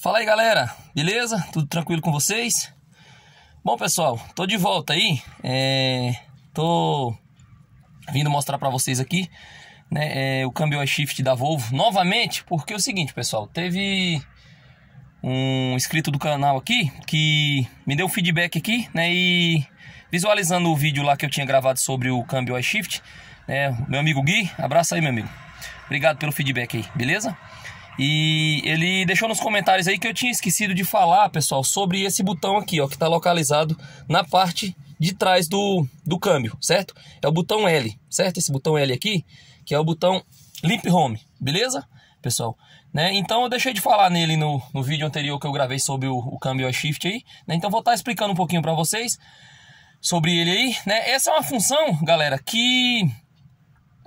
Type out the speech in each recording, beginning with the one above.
Fala aí galera, beleza? Tudo tranquilo com vocês? Bom pessoal, tô de volta aí, é... tô vindo mostrar para vocês aqui né, é... o câmbio shift da Volvo novamente, porque é o seguinte pessoal, teve um inscrito do canal aqui que me deu um feedback aqui, né, e visualizando o vídeo lá que eu tinha gravado sobre o câmbio iShift, né, meu amigo Gui, abraço aí meu amigo, obrigado pelo feedback aí, beleza? E ele deixou nos comentários aí que eu tinha esquecido de falar, pessoal, sobre esse botão aqui, ó, que está localizado na parte de trás do, do câmbio, certo? É o botão L, certo? Esse botão L aqui, que é o botão Limp Home, beleza? Pessoal, né? Então eu deixei de falar nele no, no vídeo anterior que eu gravei sobre o, o câmbio shift aí, né? Então vou estar tá explicando um pouquinho para vocês sobre ele aí, né? Essa é uma função, galera, que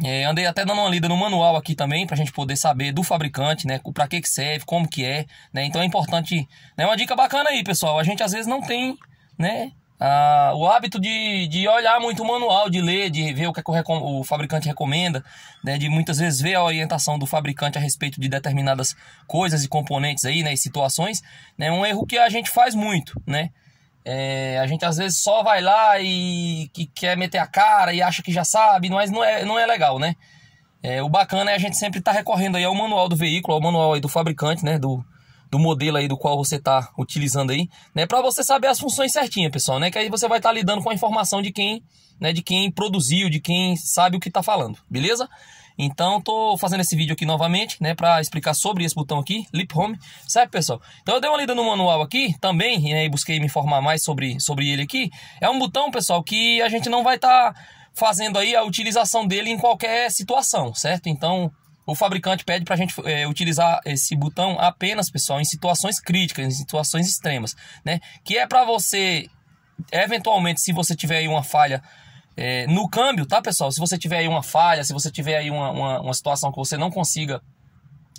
é, andei até dando uma lida no manual aqui também, para a gente poder saber do fabricante, né? Pra que que serve, como que é, né? Então é importante... É né, uma dica bacana aí, pessoal. A gente às vezes não tem, né? a o hábito de, de olhar muito o manual, de ler, de ver o que, é o, fabricante recomenda, né, de muitas vezes ver a orientação do fabricante a respeito de determinadas coisas e componentes aí, né, e situações, né, um erro que a gente faz muito, né, é, a gente às vezes só vai lá e que quer meter a cara e acha que já sabe, mas não é, não é legal, né? É, o bacana é a gente sempre estar tá recorrendo aí ao manual do veículo, ao manual aí do fabricante, né? Do, do modelo aí do qual você está utilizando aí, né? Para você saber as funções certinhas, pessoal, né? Que aí você vai estar tá lidando com a informação de quem, né? De quem produziu, de quem sabe o que está falando, beleza? Então, estou fazendo esse vídeo aqui novamente, né, para explicar sobre esse botão aqui, Lip Home, certo, pessoal? Então, eu dei uma lida no manual aqui também, né, e busquei me informar mais sobre, sobre ele aqui. É um botão, pessoal, que a gente não vai estar tá fazendo aí a utilização dele em qualquer situação, certo? Então, o fabricante pede para a gente é, utilizar esse botão apenas, pessoal, em situações críticas, em situações extremas, né? Que é para você, eventualmente, se você tiver aí uma falha é, no câmbio, tá, pessoal? Se você tiver aí uma falha, se você tiver aí uma, uma, uma situação que você não consiga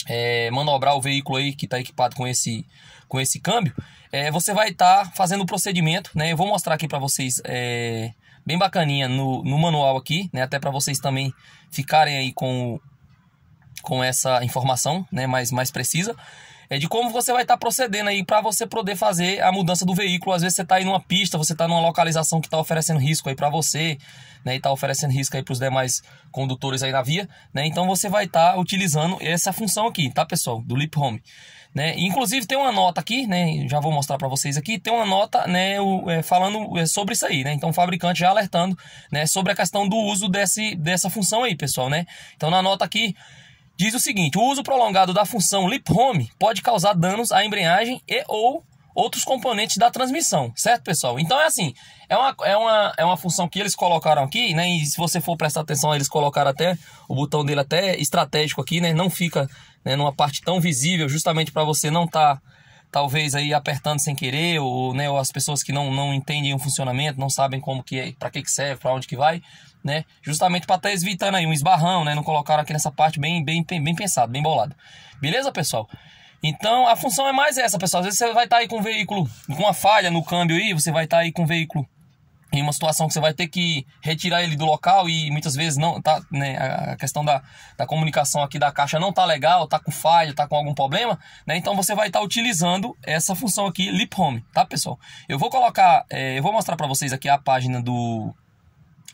é, manobrar o veículo aí que está equipado com esse, com esse câmbio, é, você vai estar tá fazendo o procedimento, né? Eu vou mostrar aqui para vocês é, bem bacaninha no, no manual aqui, né? Até para vocês também ficarem aí com, com essa informação, né? Mais, mais precisa é de como você vai estar tá procedendo aí para você poder fazer a mudança do veículo. Às vezes você está em uma pista, você está numa localização que está oferecendo risco aí para você, né, e está oferecendo risco aí para os demais condutores aí na via, né? Então você vai estar tá utilizando essa função aqui, tá, pessoal, do Leap Home. Né? Inclusive tem uma nota aqui, né? Já vou mostrar para vocês aqui. Tem uma nota, né? O, é, falando é, sobre isso aí, né? Então o fabricante já alertando, né? Sobre a questão do uso desse, dessa função aí, pessoal, né? Então na nota aqui diz o seguinte: o uso prolongado da função lip-home pode causar danos à embreagem e ou outros componentes da transmissão, certo, pessoal? Então é assim, é uma, é uma, é uma função que eles colocaram aqui, né? E se você for prestar atenção, eles colocaram até o botão dele até estratégico aqui, né? Não fica né, numa parte tão visível, justamente para você não estar tá talvez aí apertando sem querer, ou, né, ou as pessoas que não, não entendem o funcionamento, não sabem como que é, para que que serve, para onde que vai, né? Justamente para tá estar evitando aí um esbarrão, né? Não colocaram aqui nessa parte bem bem bem pensado, bem bolado. Beleza, pessoal? Então, a função é mais essa, pessoal. Às vezes você vai estar tá aí com um veículo com uma falha no câmbio aí, você vai estar tá aí com um veículo em uma situação que você vai ter que retirar ele do local e muitas vezes não tá né, a questão da, da comunicação aqui da caixa não tá legal tá com falha tá com algum problema né então você vai estar tá utilizando essa função aqui lip home tá pessoal eu vou colocar é, eu vou mostrar para vocês aqui a página do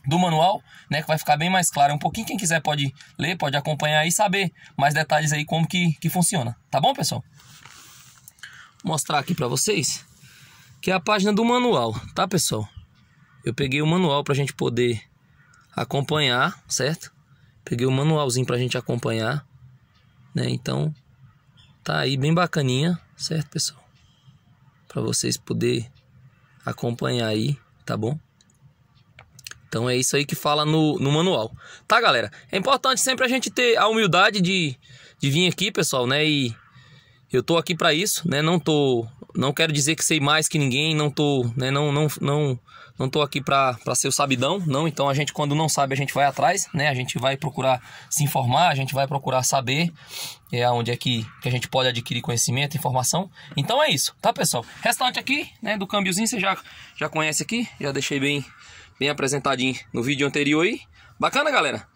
do manual, né, que vai ficar bem mais claro um pouquinho. Quem quiser pode ler, pode acompanhar e saber mais detalhes aí como que, que funciona, tá bom, pessoal? Vou mostrar aqui para vocês que é a página do manual, tá, pessoal? eu peguei o manual para a gente poder acompanhar, certo? Peguei o manualzinho para a gente acompanhar, né? Então, tá aí bem bacaninha, certo, pessoal? Para vocês poder acompanhar aí, tá bom? Então é isso aí que fala no, no manual. Tá, galera? É importante sempre a gente ter a humildade de, de vir aqui, pessoal, né? E eu tô aqui para isso, né? Não tô não quero dizer que sei mais que ninguém, não tô, né, não, não, não, não tô aqui para ser o sabidão, não. Então a gente quando não sabe a gente vai atrás, né? A gente vai procurar se informar, a gente vai procurar saber é onde é que, que a gente pode adquirir conhecimento, informação. Então é isso, tá pessoal? Restante aqui, né, do câmbiozinho você já já conhece aqui, já deixei bem bem apresentadinho no vídeo anterior aí. Bacana, galera?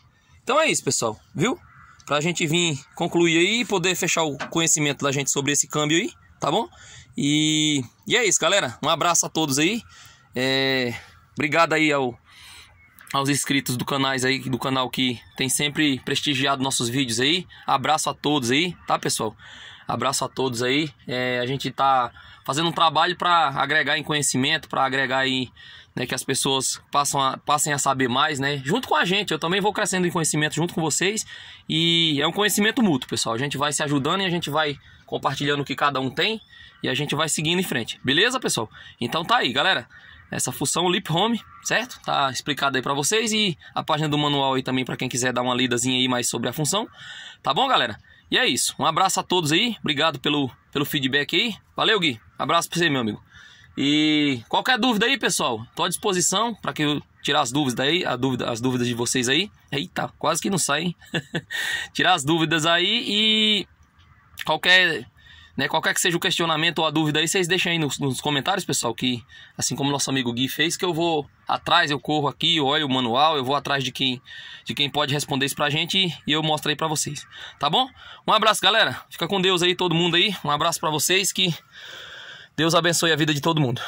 Então é isso, pessoal, viu? Pra gente vir concluir aí e poder fechar o conhecimento da gente sobre esse câmbio aí, tá bom? E, e é isso, galera. Um abraço a todos aí. É, obrigado aí ao, aos inscritos do canais aí do canal que tem sempre prestigiado nossos vídeos aí. Abraço a todos aí, tá, pessoal? Abraço a todos aí. É, a gente está fazendo um trabalho para agregar em conhecimento, para agregar aí né, que as pessoas passam a, passem a saber mais, né? Junto com a gente, eu também vou crescendo em conhecimento junto com vocês e é um conhecimento mútuo, pessoal. A gente vai se ajudando e a gente vai compartilhando o que cada um tem e a gente vai seguindo em frente. Beleza, pessoal? Então tá aí, galera. Essa função Lip Home, certo? Tá explicado aí para vocês e a página do manual aí também para quem quiser dar uma lidazinha aí mais sobre a função. Tá bom, galera? E é isso. Um abraço a todos aí. Obrigado pelo, pelo feedback aí. Valeu, Gui. Abraço pra você, meu amigo. E qualquer dúvida aí, pessoal, tô à disposição para que eu tirar as dúvidas aí, a dúvida, as dúvidas de vocês aí. Eita, quase que não sai. tirar as dúvidas aí e qualquer né? Qualquer que seja o questionamento ou a dúvida aí, vocês deixem aí nos, nos comentários, pessoal, que assim como nosso amigo Gui fez, que eu vou atrás, eu corro aqui, eu olho o manual, eu vou atrás de quem de quem pode responder isso pra gente e eu mostro aí pra vocês. Tá bom? Um abraço, galera. Fica com Deus aí, todo mundo aí. Um abraço pra vocês que Deus abençoe a vida de todo mundo.